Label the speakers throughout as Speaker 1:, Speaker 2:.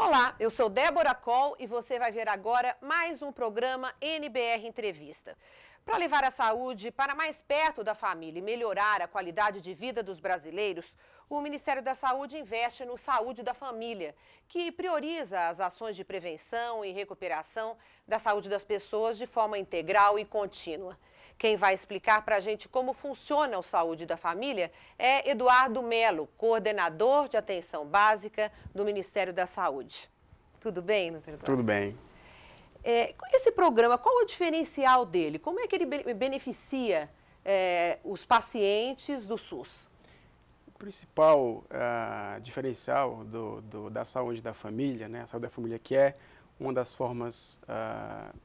Speaker 1: Olá, eu sou Débora Coll e você vai ver agora mais um programa NBR Entrevista. Para levar a saúde para mais perto da família e melhorar a qualidade de vida dos brasileiros, o Ministério da Saúde investe no Saúde da Família, que prioriza as ações de prevenção e recuperação da saúde das pessoas de forma integral e contínua. Quem vai explicar para a gente como funciona o Saúde da Família é Eduardo Melo, coordenador de atenção básica do Ministério da Saúde. Tudo bem, doutor Eduardo? Tudo bem. É, esse programa, qual o diferencial dele? Como é que ele beneficia é, os pacientes do
Speaker 2: SUS? O principal uh, diferencial do, do, da saúde da família, né, a saúde da família que é uma das formas uh,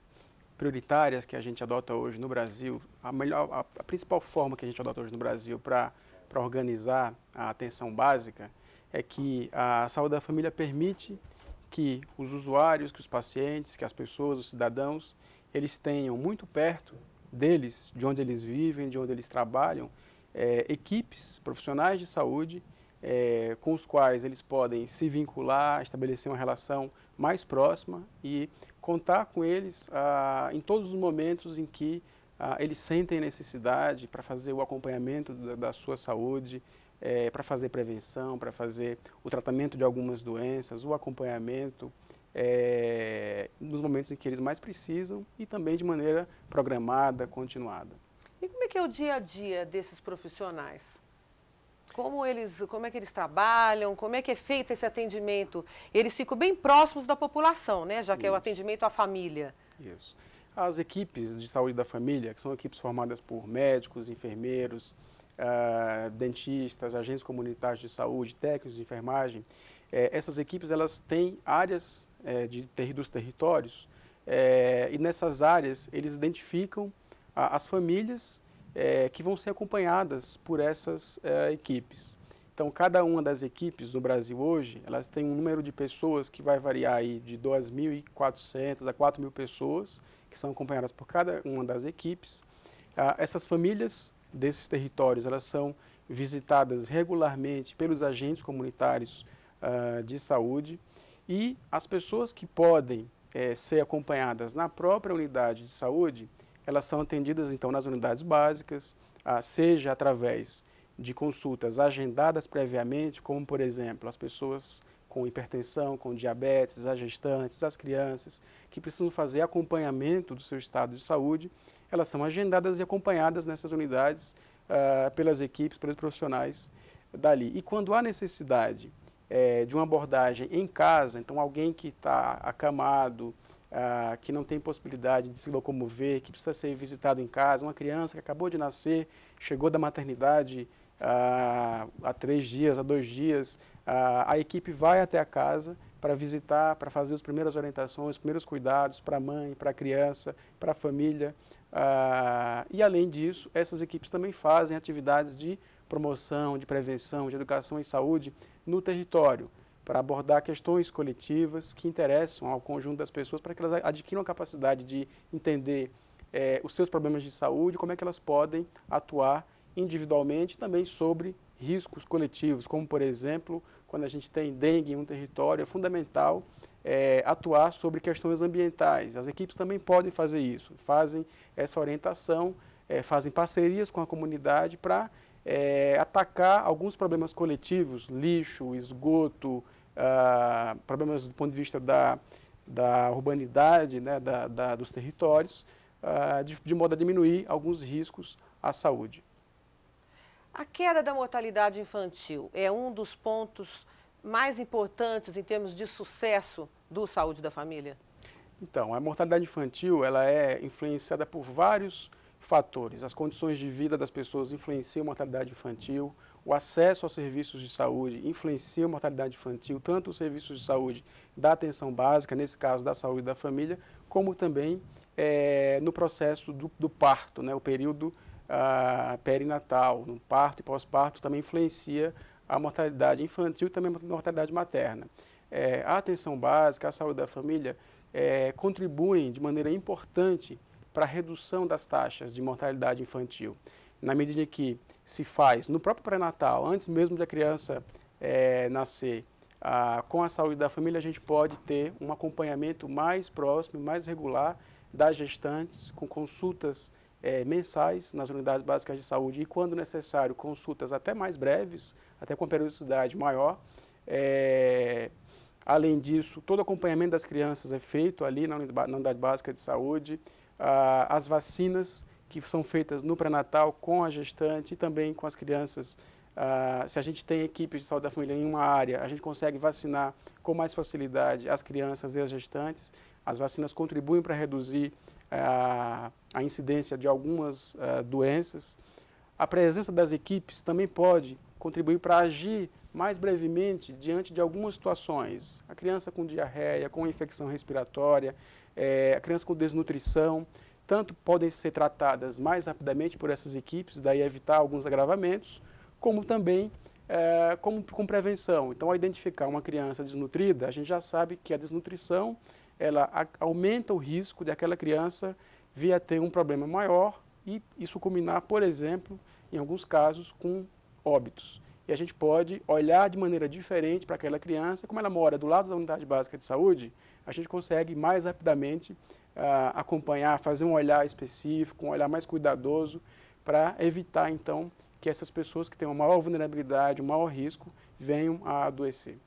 Speaker 2: prioritárias que a gente adota hoje no Brasil, a, melhor, a, a principal forma que a gente adota hoje no Brasil para organizar a atenção básica é que a saúde da família permite que os usuários, que os pacientes, que as pessoas, os cidadãos, eles tenham muito perto deles, de onde eles vivem, de onde eles trabalham, é, equipes, profissionais de saúde é, com os quais eles podem se vincular, estabelecer uma relação mais próxima e contar com eles ah, em todos os momentos em que ah, eles sentem necessidade para fazer o acompanhamento da, da sua saúde, é, para fazer prevenção, para fazer o tratamento de algumas doenças, o acompanhamento é, nos momentos em que eles mais precisam e também de maneira programada, continuada.
Speaker 1: E como é que é o dia a dia desses profissionais? Como, eles, como é que eles trabalham, como é que é feito esse atendimento? Eles ficam bem próximos da população, né? já que Isso. é o atendimento à família.
Speaker 2: Isso. As equipes de saúde da família, que são equipes formadas por médicos, enfermeiros, Uh, dentistas, agentes comunitários de saúde, técnicos de enfermagem, eh, essas equipes elas têm áreas eh, de ter, dos territórios eh, e nessas áreas eles identificam as famílias é, que vão ser acompanhadas por essas é, equipes. Então, cada uma das equipes no Brasil hoje, elas têm um número de pessoas que vai variar aí de 2.400 a 4.000 pessoas, que são acompanhadas por cada uma das equipes. Ah, essas famílias desses territórios, elas são visitadas regularmente pelos agentes comunitários ah, de saúde e as pessoas que podem é, ser acompanhadas na própria unidade de saúde, elas são atendidas então nas unidades básicas, ah, seja através de consultas agendadas previamente, como por exemplo as pessoas com hipertensão, com diabetes, as gestantes, as crianças que precisam fazer acompanhamento do seu estado de saúde, elas são agendadas e acompanhadas nessas unidades ah, pelas equipes, pelos profissionais dali. E quando há necessidade é, de uma abordagem em casa, então alguém que está acamado, ah, que não tem possibilidade de se locomover, que precisa ser visitado em casa, uma criança que acabou de nascer, chegou da maternidade ah, há três dias, há dois dias, ah, a equipe vai até a casa para visitar, para fazer as primeiras orientações, os primeiros cuidados para a mãe, para a criança, para a família. Ah, e além disso, essas equipes também fazem atividades de promoção, de prevenção, de educação e saúde no território, para abordar questões coletivas que interessam ao conjunto das pessoas para que elas adquiram a capacidade de entender eh, os seus problemas de saúde, como é que elas podem atuar individualmente também sobre riscos coletivos, como por exemplo, quando a gente tem dengue em um território, é fundamental eh, atuar sobre questões ambientais. As equipes também podem fazer isso, fazem essa orientação, eh, fazem parcerias com a comunidade para é, atacar alguns problemas coletivos, lixo, esgoto, ah, problemas do ponto de vista da, da urbanidade, né, da, da dos territórios, ah, de, de modo a diminuir alguns riscos à saúde.
Speaker 1: A queda da mortalidade infantil é um dos pontos mais importantes em termos de sucesso do Saúde da Família?
Speaker 2: Então, a mortalidade infantil ela é influenciada por vários fatores. As condições de vida das pessoas influenciam a mortalidade infantil, o acesso aos serviços de saúde influencia a mortalidade infantil, tanto os serviços de saúde da atenção básica, nesse caso da saúde da família, como também é, no processo do, do, parto, né, o período ah, perinatal, no parto e pós-parto, também influencia a mortalidade infantil e também a mortalidade materna. É, a atenção básica, a saúde da família é, contribuem de maneira importante para a redução das taxas de mortalidade infantil, na medida em que se faz no próprio pré-natal, antes mesmo da criança é, nascer, ah, com a saúde da família, a gente pode ter um acompanhamento mais próximo mais regular das gestantes, com consultas é, mensais nas unidades básicas de saúde e, quando necessário, consultas até mais breves, até com periodicidade maior. É, além disso, todo acompanhamento das crianças é feito ali na unidade básica de saúde ah, as vacinas que são feitas no pré-natal com a gestante e também com as crianças. Ah, se a gente tem equipe de saúde da família em uma área, a gente consegue vacinar com mais facilidade as crianças e as gestantes. As vacinas contribuem para reduzir ah, a incidência de algumas doenças. A presença das equipes também pode contribuir para agir mais brevemente diante de algumas situações. A criança com diarreia, com infecção respiratória, é, a criança com desnutrição, tanto podem ser tratadas mais rapidamente por essas equipes, daí evitar alguns agravamentos, como também é, como, com prevenção. Então, ao identificar uma criança desnutrida, a gente já sabe que a desnutrição ela a, aumenta o risco de aquela criança vir a ter um problema maior e isso culminar, por exemplo, em alguns casos, com óbitos. E a gente pode olhar de maneira diferente para aquela criança, como ela mora do lado da unidade básica de saúde, a gente consegue mais rapidamente ah, acompanhar, fazer um olhar específico, um olhar mais cuidadoso, para evitar então que essas pessoas que têm uma maior vulnerabilidade, um maior risco, venham a adoecer.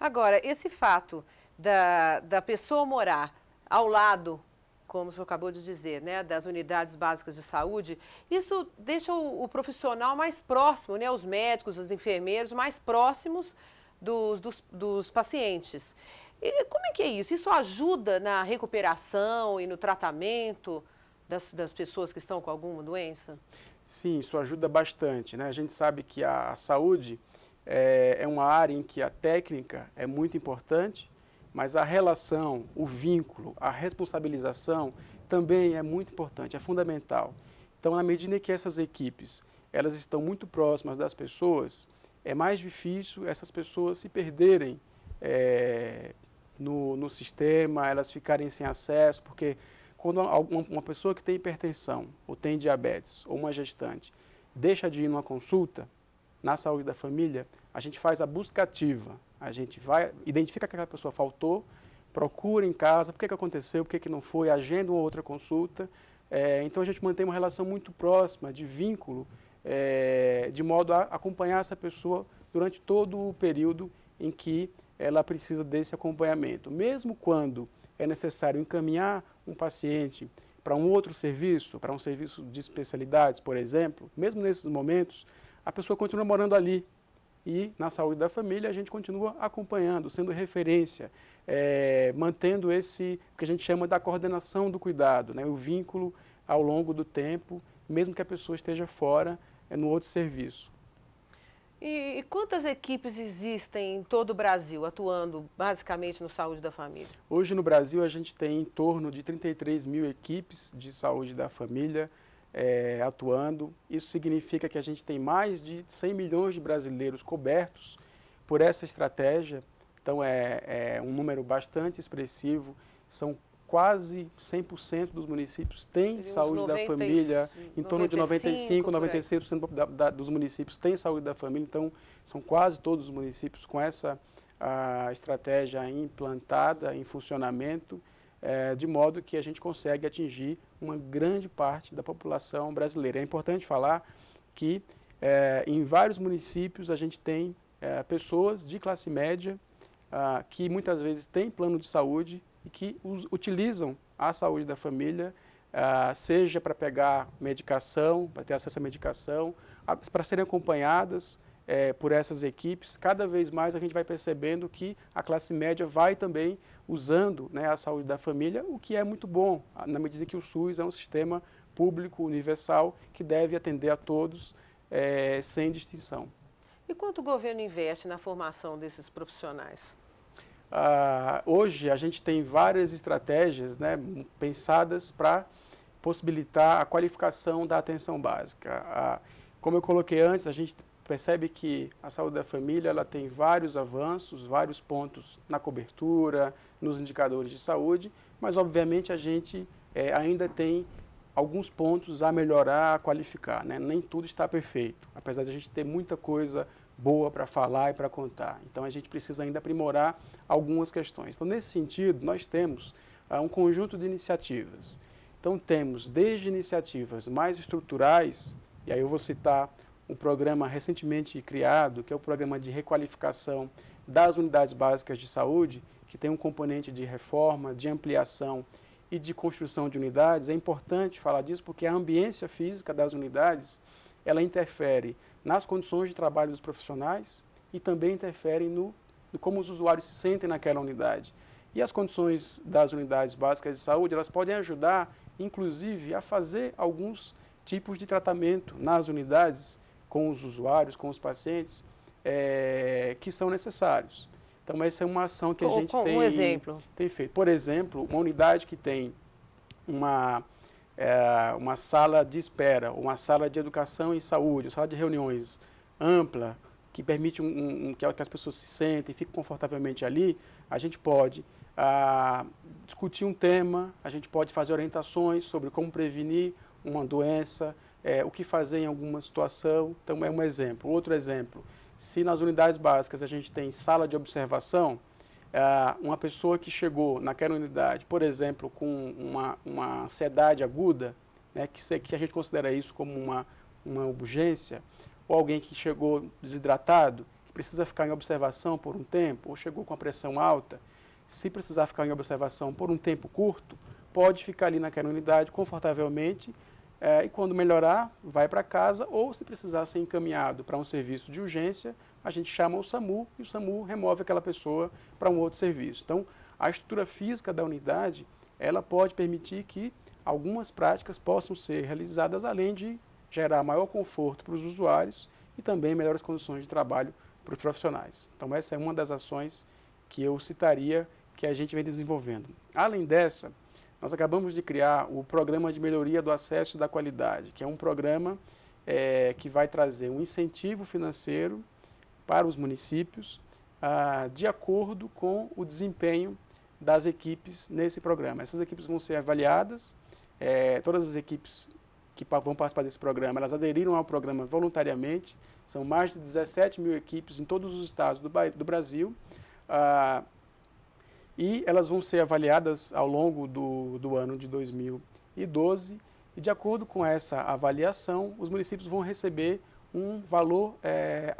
Speaker 1: Agora, esse fato da, da pessoa morar ao lado como o senhor acabou de dizer, né, das unidades básicas de saúde, isso deixa o, o profissional mais próximo, né, os médicos, os enfermeiros, mais próximos dos, dos, dos pacientes. E como é que é isso? Isso ajuda na recuperação e no tratamento das, das pessoas que estão com
Speaker 2: alguma doença? Sim, isso ajuda bastante. Né? A gente sabe que a saúde é, é uma área em que a técnica é muito importante mas a relação, o vínculo, a responsabilização também é muito importante, é fundamental. Então, na medida que essas equipes elas estão muito próximas das pessoas, é mais difícil essas pessoas se perderem é, no, no sistema, elas ficarem sem acesso, porque quando uma pessoa que tem hipertensão ou tem diabetes ou uma gestante deixa de ir numa consulta na saúde da família, a gente faz a busca ativa, a gente vai, identifica que aquela pessoa faltou, procura em casa, por que, que aconteceu, por que, que não foi, agenda uma outra consulta. É, então a gente mantém uma relação muito próxima, de vínculo, é, de modo a acompanhar essa pessoa durante todo o período em que ela precisa desse acompanhamento. Mesmo quando é necessário encaminhar um paciente para um outro serviço, para um serviço de especialidades, por exemplo, mesmo nesses momentos, a pessoa continua morando ali, e na saúde da família a gente continua acompanhando, sendo referência, é, mantendo esse que a gente chama da coordenação do cuidado, né, o vínculo ao longo do tempo, mesmo que a pessoa esteja fora, é no outro serviço.
Speaker 1: E, e, quantas equipes existem em todo o Brasil atuando basicamente no saúde da família?
Speaker 2: Hoje no Brasil a gente tem em torno de 33 mil equipes de saúde da família, é, atuando. Isso significa que a gente tem mais de 100 milhões de brasileiros cobertos por essa estratégia. Então, é, é um número bastante expressivo. São quase 100% dos municípios têm saúde 90, da família, em torno 95, de 95, 96% da, da, dos municípios têm saúde da família, então são quase todos os municípios com essa a, ah, estratégia implantada, em funcionamento é, de modo que a gente consegue atingir uma grande parte da população brasileira. É importante falar que é, em vários municípios a gente tem é, pessoas de classe média ah, que muitas vezes têm plano de saúde e que us, utilizam a saúde da família, ah, seja para pegar medicação, para ter acesso à medicação, para serem acompanhadas é, por essas equipes, cada vez mais a gente vai percebendo que a classe média vai também usando né, a saúde da família, o que é muito bom, na medida que o SUS é um sistema público, universal, que deve atender a todos é, sem distinção.
Speaker 1: E quanto o governo investe na formação desses profissionais?
Speaker 2: Ah, hoje a gente tem várias estratégias né, pensadas para possibilitar a qualificação da atenção básica. Ah, como eu coloquei antes, a gente percebe que a saúde da família ela tem vários avanços, vários pontos na cobertura, nos indicadores de saúde, mas obviamente a gente é, ainda tem alguns pontos a melhorar, a qualificar. Né? Nem tudo está perfeito, apesar de a gente ter muita coisa boa para falar e para contar. Então a gente precisa ainda aprimorar algumas questões. Então, nesse sentido, nós temos ah, um conjunto de iniciativas. Então, temos desde iniciativas mais estruturais, e aí eu vou citar um programa recentemente criado, que é o programa de requalificação das unidades básicas de saúde, que tem um componente de reforma, de ampliação e de construção de unidades. É importante falar disso porque a ambiência física das unidades, ela interfere nas condições de trabalho dos profissionais e também interfere no, no como os usuários se sentem naquela unidade. E as condições das unidades básicas de saúde, elas podem ajudar, inclusive, a fazer alguns tipos de tratamento nas unidades com os usuários, com os pacientes, é, que são necessários. Então, essa é uma ação que a gente com, tem, um exemplo. tem feito. Por exemplo, uma unidade que tem uma, é, uma sala de espera, uma sala de educação e saúde, uma sala de reuniões ampla, que permite um, um, que as pessoas se sentem, fiquem confortavelmente ali, a gente pode ah, discutir um tema, a gente pode fazer orientações sobre como prevenir uma doença, é, o que fazer em alguma situação. Então, é um exemplo. Outro exemplo, se nas unidades básicas a gente tem sala de observação, é, uma pessoa que chegou naquela unidade, por exemplo, com uma, uma ansiedade aguda, né, que, que a gente considera isso como uma, uma urgência, ou alguém que chegou desidratado, que precisa ficar em observação por um tempo, ou chegou com a pressão alta, se precisar ficar em observação por um tempo curto, pode ficar ali naquela unidade confortavelmente é, e quando melhorar, vai para casa ou, se precisar ser encaminhado para um serviço de urgência, a gente chama o SAMU e o SAMU remove aquela pessoa para um outro serviço. Então, a estrutura física da unidade, ela pode permitir que algumas práticas possam ser realizadas, além de gerar maior conforto para os usuários e também melhores condições de trabalho para os profissionais. Então, essa é uma das ações que eu citaria que a gente vem desenvolvendo. Além dessa, nós acabamos de criar o Programa de Melhoria do Acesso e da Qualidade, que é um programa é, que vai trazer um incentivo financeiro para os municípios ah, de acordo com o desempenho das equipes nesse programa. Essas equipes vão ser avaliadas, é, todas as equipes que vão participar desse programa, elas aderiram ao programa voluntariamente, são mais de 17 mil equipes em todos os estados do, do Brasil. Ah, e elas vão ser avaliadas ao longo do, do ano de 2012 e de acordo com essa avaliação, os municípios vão receber um valor é,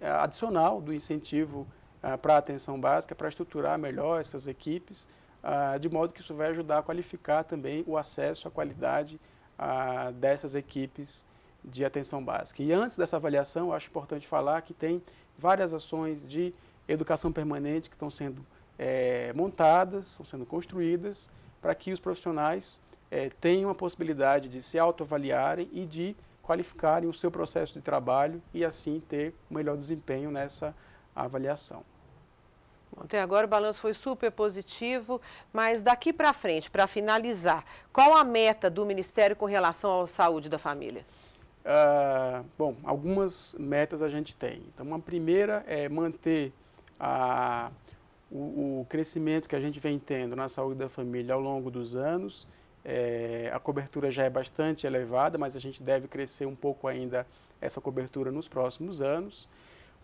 Speaker 2: é adicional do incentivo é, para a atenção básica, para estruturar melhor essas equipes, é, de modo que isso vai ajudar a qualificar também o acesso à qualidade ah, dessas equipes de atenção básica. E antes dessa avaliação, acho importante falar que tem várias ações de educação permanente que estão sendo é, montadas, estão sendo construídas, para que os profissionais é, tenham a possibilidade de se autoavaliarem e de qualificarem o seu processo de trabalho e assim ter melhor desempenho nessa avaliação. Até agora o balanço foi super
Speaker 1: positivo, mas daqui para frente, para finalizar, qual a meta do Ministério com relação à saúde da família?
Speaker 2: Ah, bom, algumas metas a gente tem. Então, uma primeira é manter a o, o, crescimento que a gente vem tendo na saúde da família ao longo dos anos, é, a cobertura já é bastante elevada, mas a gente deve crescer um pouco ainda essa cobertura nos próximos anos.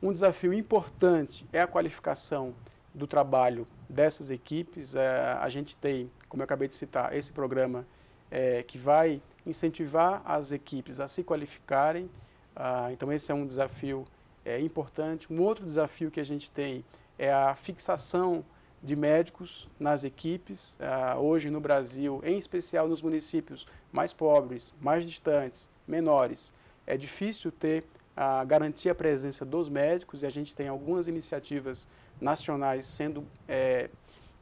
Speaker 2: Um desafio importante é a qualificação do trabalho dessas equipes. É, a gente tem, como eu acabei de citar, esse programa é, que vai incentivar as equipes a se qualificarem. Ah, então, esse é um desafio é, importante. Um outro desafio que a gente tem é a fixação de médicos nas equipes, uh, hoje no Brasil, em especial nos municípios mais pobres, mais distantes, menores. É difícil ter uh, garantir a presença dos médicos e a gente tem algumas iniciativas nacionais sendo é,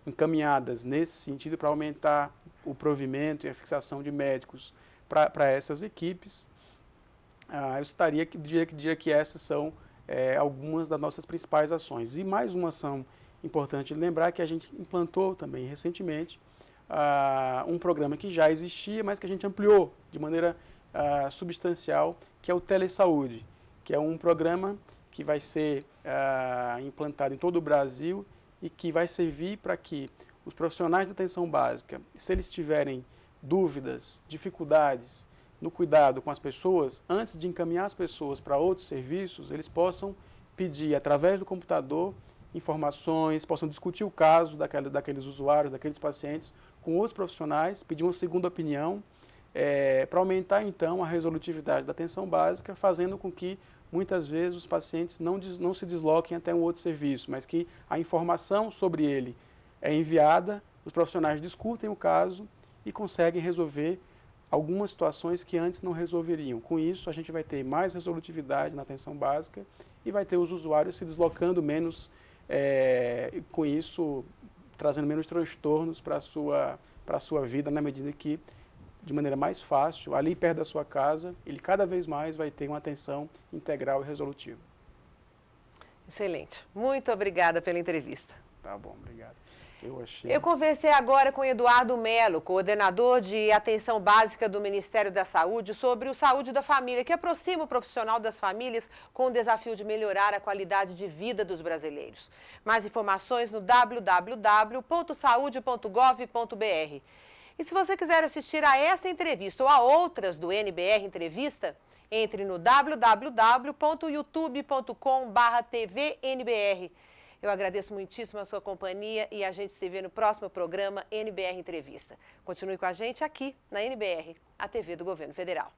Speaker 2: encaminhadas nesse sentido para aumentar o provimento e a fixação de médicos para essas equipes. Uh, eu estaria que diria, que diria que essas são é, algumas das nossas principais ações. E mais uma ação importante lembrar que a gente implantou também recentemente uh, um programa que já existia, mas que a gente ampliou de maneira uh, substancial, que é o Telesaúde, que é um programa que vai ser uh, implantado em todo o Brasil e que vai servir para que os profissionais de atenção básica, se eles tiverem dúvidas, dificuldades no cuidado com as pessoas, antes de encaminhar as pessoas para outros serviços, eles possam pedir através do computador informações, possam discutir o caso daquela, daqueles usuários, daqueles pacientes com outros profissionais, pedir uma segunda opinião, é, para aumentar então a resolutividade da atenção básica, fazendo com que muitas vezes os pacientes não, des, não se desloquem até um outro serviço, mas que a informação sobre ele é enviada, os profissionais discutem o caso e conseguem resolver algumas situações que antes não resolveriam. Com isso, a gente vai ter mais resolutividade na atenção básica e vai ter os usuários se deslocando menos, é, com isso, trazendo menos transtornos para a sua, sua vida, na medida que, de maneira mais fácil, ali perto da sua casa, ele cada vez mais vai ter uma atenção integral e resolutiva.
Speaker 1: Excelente. Muito obrigada pela entrevista.
Speaker 2: Tá bom, obrigado. Eu, achei... Eu
Speaker 1: conversei agora com Eduardo Melo, coordenador de Atenção Básica do Ministério da Saúde, sobre o Saúde da Família, que aproxima o profissional das famílias com o desafio de melhorar a qualidade de vida dos brasileiros. Mais informações no www.saude.gov.br. E se você quiser assistir a essa entrevista ou a outras do NBR Entrevista, entre no www.youtube.com.br tvnbr. Eu agradeço muitíssimo a sua companhia e a gente se vê no próximo programa NBR Entrevista. Continue com a gente aqui na NBR, a TV do Governo Federal.